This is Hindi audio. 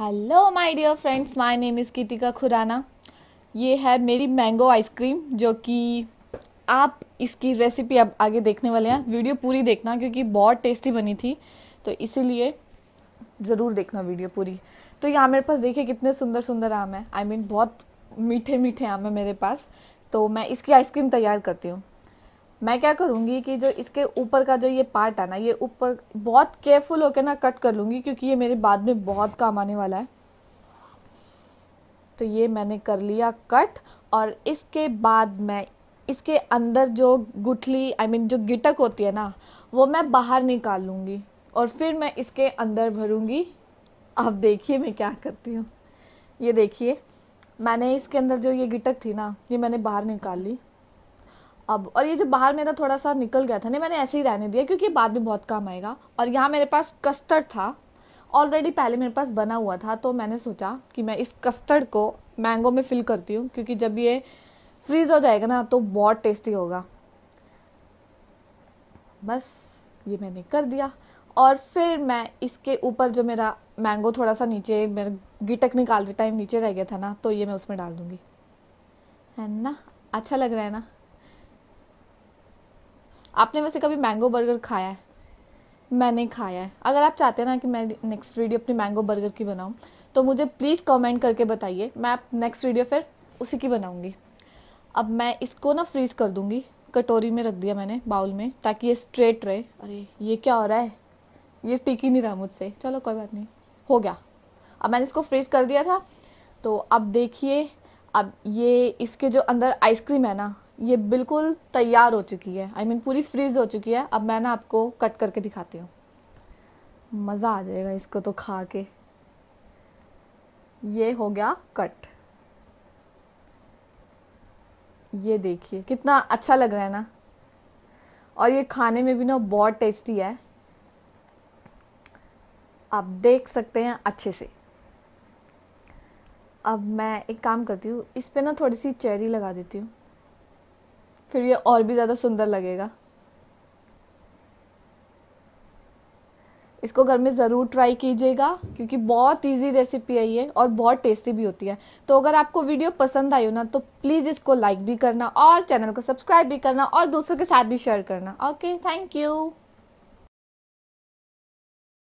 hello my dear friends my name is Kritika Khurana ये है मेरी मैंगो आइसक्रीम जो कि आप इसकी रेसिपी अब आगे देखने वाले हैं वीडियो पूरी देखना क्योंकि बहुत टेस्टी बनी थी तो इसीलिए ज़रूर देखना वीडियो पूरी तो यहाँ मेरे पास देखिए कितने सुंदर सुंदर आम है आई I मीन mean, बहुत मीठे मीठे आम है मेरे पास तो मैं इसकी आइसक्रीम तैयार करती हूँ मैं क्या करूँगी कि जो इसके ऊपर का जो ये पार्ट है ना ये ऊपर बहुत केयरफुल होकर ना कट कर लूँगी क्योंकि ये मेरे बाद में बहुत काम आने वाला है तो ये मैंने कर लिया कट और इसके बाद मैं इसके अंदर जो गुठली आई I मीन mean, जो गिटक होती है ना वो मैं बाहर निकाल लूँगी और फिर मैं इसके अंदर भरूँगी आप देखिए मैं क्या करती हूँ ये देखिए मैंने इसके अंदर जो ये गिटक थी ना ये मैंने बाहर निकाल ली अब और ये जो बाहर मेरा थोड़ा सा निकल गया था नहीं मैंने ऐसे ही रहने दिया क्योंकि बाद में बहुत काम आएगा और यहाँ मेरे पास कस्टर्ड था ऑलरेडी पहले मेरे पास बना हुआ था तो मैंने सोचा कि मैं इस कस्टर्ड को मैंगो में फिल करती हूँ क्योंकि जब ये फ्रीज़ हो जाएगा ना तो बहुत टेस्टी होगा बस ये मैंने कर दिया और फिर मैं इसके ऊपर जो मेरा मैंगो थोड़ा सा नीचे मेरा गिटक निकालते टाइम नीचे रह गया था ना तो ये मैं उसमें डाल दूँगी है ना अच्छा लग रहा है ना आपने वैसे कभी मैंगो बर्गर खाया है मैंने खाया है अगर आप चाहते हैं ना कि मैं नेक्स्ट वीडियो अपनी मैंगो बर्गर की बनाऊँ तो मुझे प्लीज़ कमेंट करके बताइए मैं आप नेक्स्ट वीडियो फिर उसी की बनाऊँगी अब मैं इसको ना फ्रीज़ कर दूँगी कटोरी में रख दिया मैंने बाउल में ताकि ये स्ट्रेट रहे अरे ये क्या हो रहा है ये टिक ही नहीं रहा मुझसे चलो कोई बात नहीं हो गया अब मैंने इसको फ्रीज़ कर दिया था तो अब देखिए अब ये इसके जो अंदर आइसक्रीम है ना ये बिल्कुल तैयार हो चुकी है आई I मीन mean, पूरी फ्रीज हो चुकी है अब मैं ना आपको कट करके दिखाती हूँ मज़ा आ जाएगा इसको तो खा के ये हो गया कट ये देखिए कितना अच्छा लग रहा है ना और ये खाने में भी ना बहुत टेस्टी है आप देख सकते हैं अच्छे से अब मैं एक काम करती हूँ इस पर ना थोड़ी सी चेरी लगा देती हूँ फिर ये और भी ज़्यादा सुंदर लगेगा इसको घर में ज़रूर ट्राई कीजिएगा क्योंकि बहुत इजी रेसिपी है ये और बहुत टेस्टी भी होती है तो अगर आपको वीडियो पसंद आई हो ना तो प्लीज़ इसको लाइक भी करना और चैनल को सब्सक्राइब भी करना और दूसरों के साथ भी शेयर करना ओके थैंक यू